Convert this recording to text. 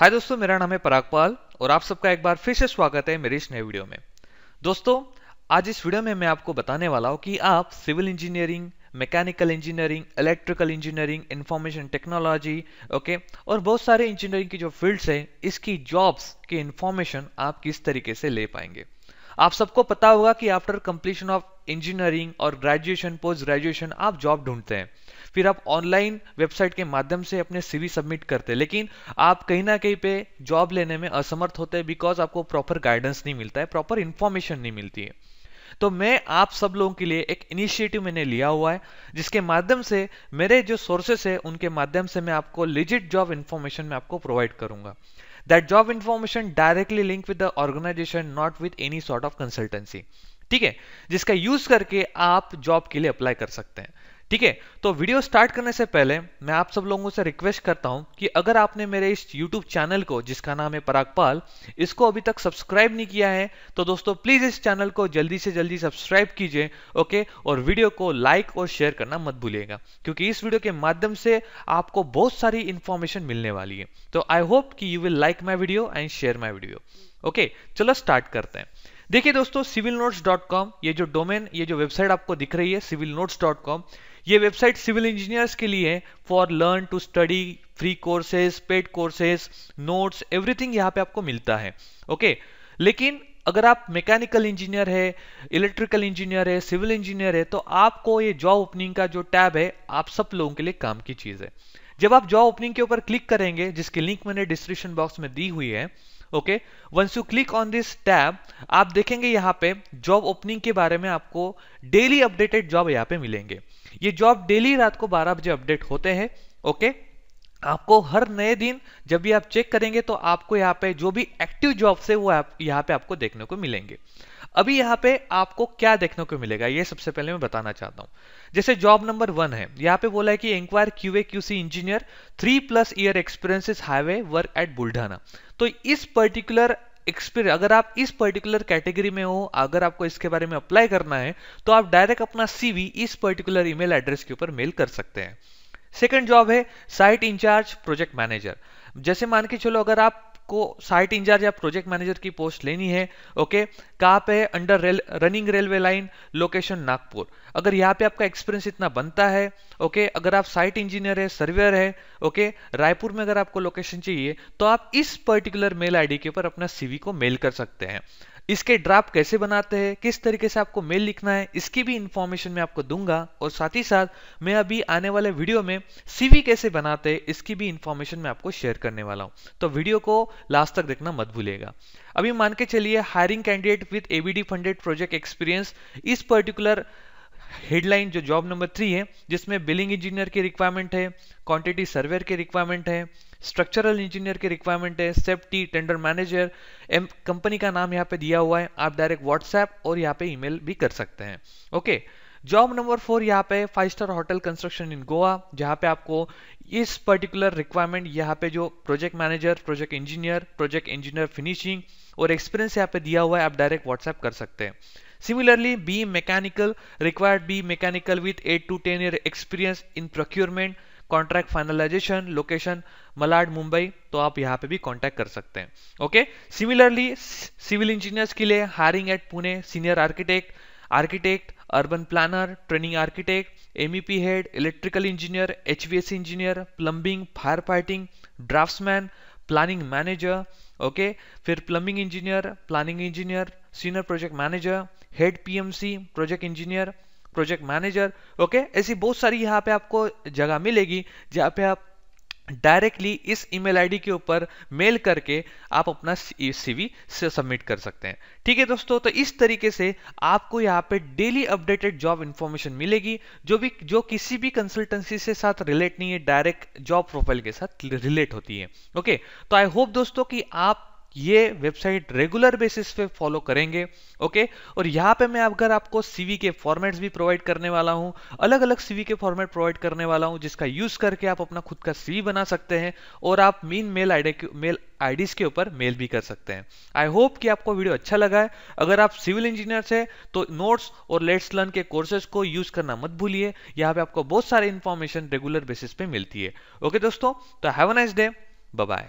हाय दोस्तों मेरा नाम है पराग पाल और आप सबका एक बार फिर से स्वागत है मेरे इस नए वीडियो में दोस्तों आज इस वीडियो में मैं आपको बताने वाला हूँ कि आप civil engineering mechanical engineering electrical engineering information technology okay और बहुत सारे इंजीनियरिंग की जो फील्ड्स है इसकी जॉब्स की इंफॉर्मेशन आप किस तरीके से ले पाएंगे आप सबको पता होगा कि आफ्टर कंप्लीशन ऑफ इंजीनियरिंग और ग्रेजुएशन पोस्ट ग्रेजुएशन आप जॉब ढूंढते हैं फिर आप ऑनलाइन वेबसाइट के माध्यम से अपने सीवी सबमिट करते लेकिन आप कहीं ना कहीं पे जॉब लेने में असमर्थ होते हैं बिकॉज आपको प्रॉपर गाइडेंस नहीं मिलता है प्रॉपर इंफॉर्मेशन नहीं मिलती है तो मैं आप सब लोगों के लिए एक इनिशिएटिव मैंने लिया हुआ है जिसके माध्यम से मेरे जो सोर्सेस है उनके माध्यम से मैं आपको लिजिट जॉब इन्फॉर्मेशन मैं आपको प्रोवाइड करूंगा that job information directly link with the organisation not with any sort of consultancy ठीक है जिसका यूज करके आप जॉब के लिए अप्लाई कर सकते हैं ठीक है तो वीडियो स्टार्ट करने से पहले मैं आप सब लोगों से रिक्वेस्ट करता हूं कि अगर आपने मेरे इस यूट्यूब चैनल को जिसका नाम है परागपाल इसको अभी तक सब्सक्राइब नहीं किया है तो दोस्तों प्लीज इस चैनल को जल्दी से जल्दी सब्सक्राइब कीजिए ओके और वीडियो को लाइक और शेयर करना मत भूलिएगा क्योंकि इस वीडियो के माध्यम से आपको बहुत सारी इंफॉर्मेशन मिलने वाली है तो आई होप कि you will like my video and share my video okay चलो स्टार्ट करते हैं देखिए दोस्तों सिविल नोट्स डॉट कॉम ये जो डोमेन ये जो वेबसाइट आपको दिख रही है सिविल नोट्स डॉट कॉम ये वेबसाइट सिविल इंजीनियर्स के लिए है for learn to study free courses paid courses notes everything यहाँ पे आपको मिलता है ओके लेकिन अगर आप मैकेनिकल इंजीनियर है इलेक्ट्रिकल इंजीनियर है सिविल इंजीनियर है तो आपको ये जॉब ओपनिंग का जो टैब है आप सब लोगों के लिए काम की चीज़ है जब आप जॉब ओपनिंग के ऊपर क्लिक करेंगे जिसकी लिंक मैंने डिस्क्रिप्शन बॉक्स में दी हुई है okay once you click on this tab आप देखेंगे यहाँ पे जॉब ओपनिंग के बारे में आपको डेली अपडेटेड जॉब यहाँ पे मिलेंगे ये जॉब डेली रात को 12 बजे अपडेट होते हैं ओके okay? आपको हर नए दिन जब भी आप चेक करेंगे तो आपको यहाँ पे जो भी एक्टिव जॉब्स है वो आप यहाँ पे आपको देखने को मिलेंगे अभी यहाँ पे आपको क्या देखने को मिलेगा ये सबसे पहले मैं बताना चाहता हूँ जैसे जॉब नंबर वन है यहाँ पे बोला है कि enquire QA QC engineer three plus year is highway work at Buldhana तो इस पर्टिकुलर एक्सपीरियंस अगर आप इस पर्टिकुलर कैटेगरी में हो अगर आपको इसके बारे में अप्लाई करना है तो आप डायरेक्ट अपना सीवी इस पर्टिकुलर ईमेल एड्रेस के ऊपर मेल कर सकते हैं सेकेंड जॉब है साइट इंचार्ज प्रोजेक्ट मैनेजर जैसे मान के चलो अगर आप आपको साइट इंचार्ज या प्रोजेक्ट मैनेजर की पोस्ट लेनी है ओके कहाँ पे है under rail running railway line location Nagpur अगर यहाँ पे आपका एक्सपीरियंस इतना बनता है ओके अगर आप साइट इंजीनियर है सर्वेयर है ओके रायपुर में अगर आपको लोकेशन चाहिए तो आप इस पर्टिकुलर मेल आईडी के ऊपर अपना सीवी को मेल कर सकते हैं इसके ड्राफ्ट कैसे बनाते हैं किस तरीके से आपको मेल लिखना है इसकी भी इंफॉर्मेशन मैं आपको दूंगा और साथ ही साथ मैं अभी आने वाले वीडियो में सीवी कैसे बनाते हैं इसकी भी इंफॉर्मेशन मैं आपको शेयर करने वाला हूँ तो वीडियो को लास्ट तक देखना मत भूलेगा अभी मान के चलिए hiring candidate with ABD funded project experience इस पर्टिकुलर हेडलाइन जो जॉब नंबर थ्री है जिसमें बिलिंग इंजीनियर की रिक्वायरमेंट है क्वांटिटी सर्वेयर की रिक्वायरमेंट है स्ट्रक्चरल इंजीनियर की रिक्वायरमेंट है step T tender manager M company का नाम यहाँ पे दिया हुआ है आप डायरेक्ट व्हाट्सएप और यहाँ पे ईमेल भी कर सकते हैं ओके जॉब नंबर फोर यहाँ पे five star hotel construction in Goa जहाँ पे आपको इस पर्टिकुलर रिक्वायरमेंट यहाँ पे जो project manager project engineer project engineer finishing और एक्सपीरियंस यहाँ पे दिया हुआ है आप डायरेक्ट व्हाट्सएप कर सकते हैं similarly B mechanical required B mechanical with eight to ten year experience in procurement contract finalisation location Malad Mumbai तो आप यहाँ पे भी कॉन्टैक्ट कर सकते हैं ओके सिमिलरली सिविल इंजीनियर्स के लिए hiring at Pune senior architect architect urban planner training architect MEP head electrical engineer H engineer plumbing fire fighting draft planning manager okay फिर plumbing engineer planning engineer senior project manager head PMC project engineer project manager okay ऐसी बहुत सारी यहाँ पे आपको जगह मिलेगी जहाँ पे आप डायरेक्टली इस ईमेल आईडी के ऊपर मेल करके आप अपना सीवी से सबमिट कर सकते हैं ठीक है दोस्तों तो इस तरीके से आपको यहाँ पे डेली अपडेटेड जॉब इंफॉर्मेशन मिलेगी जो भी जो किसी भी कंसल्टेंसी से साथ रिलेट नहीं है डायरेक्ट जॉब प्रोफाइल के साथ रिलेट होती है ओके तो आई होप दोस्तों कि आप ये वेबसाइट रेगुलर बेसिस पे फॉलो करेंगे ओके और यहाँ पे मैं अगर आपको सीवी के फॉर्मेट्स भी प्रोवाइड करने वाला हूँ अलग अलग सीवी के फॉर्मेट प्रोवाइड करने वाला हूँ जिसका यूज करके आप अपना खुद का सीवी बना सकते हैं और आप mean mail ID mail IDs के ऊपर मेल भी कर सकते हैं आई होप कि आपको वीडियो अच्छा लगा है अगर आप सिविल इंजीनियर है तो नोट्स और लेट्स लर्न के कोर्सेज को यूज करना मत भूलिए यहाँ पे आपको बहुत सारे इन्फॉर्मेशन रेगुलर बेसिस पे मिलती है ओके दोस्तों तो have a nice day bye